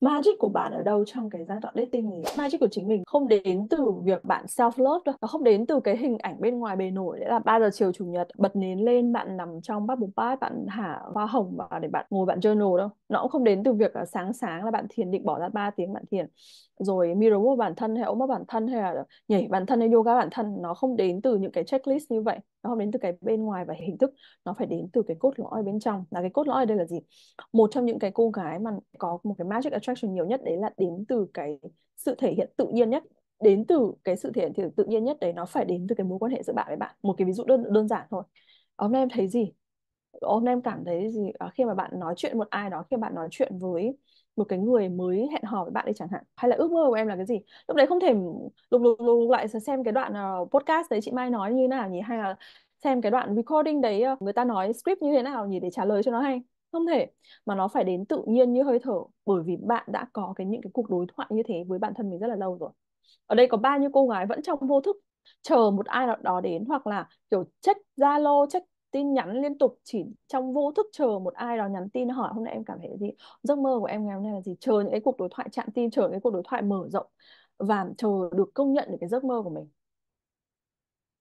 magic của bạn ở đâu trong cái giai đoạn dating thì magic của chính mình không đến từ việc bạn self love đâu nó không đến từ cái hình ảnh bên ngoài bề nổi đấy là 3 giờ chiều chủ nhật bật nến lên bạn nằm trong bubble bath bạn thả hoa hồng vào để bạn ngồi bạn journal đâu nó cũng không đến từ việc là sáng sáng là bạn thiền định bỏ ra 3 tiếng bạn thiền rồi mirror của bản thân hay ôm bản thân hay là nhảy bản thân hay yoga bản thân nó không đến từ những cái checklist như vậy nó không đến từ cái bên ngoài và hình thức nó phải đến từ cái cốt lõi bên trong là cái cốt lõi ở đây là gì một trong những cái cô gái mà có một cái magic attraction attraction nhiều nhất đấy là đến từ cái sự thể hiện tự nhiên nhất đến từ cái sự thể hiện tự nhiên nhất đấy nó phải đến từ cái mối quan hệ giữa bạn với bạn một cái ví dụ đơn đơn giản thôi hôm nay em thấy gì hôm nay em cảm thấy gì à, khi mà bạn nói chuyện một ai đó khi bạn nói chuyện với một cái người mới hẹn hò với bạn đi chẳng hạn hay là ước mơ của em là cái gì lúc đấy không thể lục lục lục lại xem cái đoạn ờ, podcast đấy chị mai nói như thế nào nhỉ hay là xem cái đoạn recording đấy ờ, người ta nói script như thế nào nhỉ để trả lời cho nó hay không thể mà nó phải đến tự nhiên như hơi thở bởi vì bạn đã có cái những cái cuộc đối thoại như thế với bản thân mình rất là lâu rồi ở đây có bao nhiêu cô gái vẫn trong vô thức chờ một ai đó đến hoặc là kiểu check Zalo check tin nhắn liên tục chỉ trong vô thức chờ một ai đó nhắn tin hỏi hôm nay em cảm thấy gì giấc mơ của em ngày hôm nay là gì chờ những cái cuộc đối thoại chạm tin chờ những cái cuộc đối thoại mở rộng và chờ được công nhận được cái giấc mơ của mình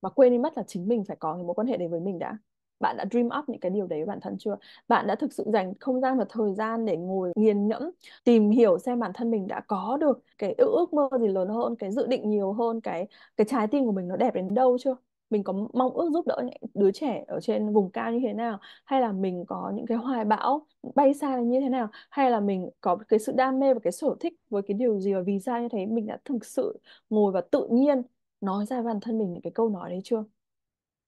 mà quên đi mất là chính mình phải có cái mối quan hệ đấy với mình đã bạn đã dream up những cái điều đấy với bản thân chưa bạn đã thực sự dành không gian và thời gian để ngồi nghiền ngẫm tìm hiểu xem bản thân mình đã có được cái ước mơ gì lớn hơn cái dự định nhiều hơn cái cái trái tim của mình nó đẹp đến đâu chưa mình có mong ước giúp đỡ những đứa trẻ ở trên vùng cao như thế nào hay là mình có những cái hoài bão bay xa như thế nào hay là mình có cái sự đam mê và cái sở thích với cái điều gì và vì sao như thế mình đã thực sự ngồi và tự nhiên nói ra bản thân mình những cái câu nói đấy chưa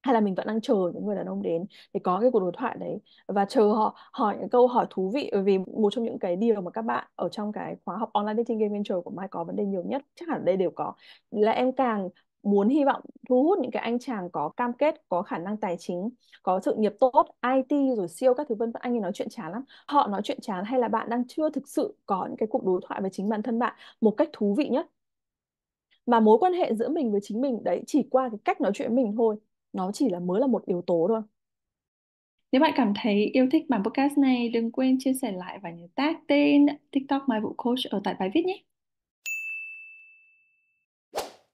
hay là mình vẫn đang chờ những người đàn ông đến để có cái cuộc đối thoại đấy và chờ họ hỏi những câu hỏi thú vị vì một trong những cái điều mà các bạn ở trong cái khóa học online dating game venture của Mai có vấn đề nhiều nhất chắc hẳn đây đều có là em càng muốn hy vọng thu hút những cái anh chàng có cam kết có khả năng tài chính có sự nghiệp tốt IT rồi siêu các thứ vân vân anh ấy nói chuyện chán lắm họ nói chuyện chán hay là bạn đang chưa thực sự có những cái cuộc đối thoại với chính bản thân bạn một cách thú vị nhất mà mối quan hệ giữa mình với chính mình đấy chỉ qua cái cách nói chuyện mình thôi nó chỉ là mới là một yếu tố thôi nếu bạn cảm thấy yêu thích bản podcast này, đừng quên chia sẻ lại và nhớ tag tên TikTok Mai Vũ Coach ở tại bài viết nhé.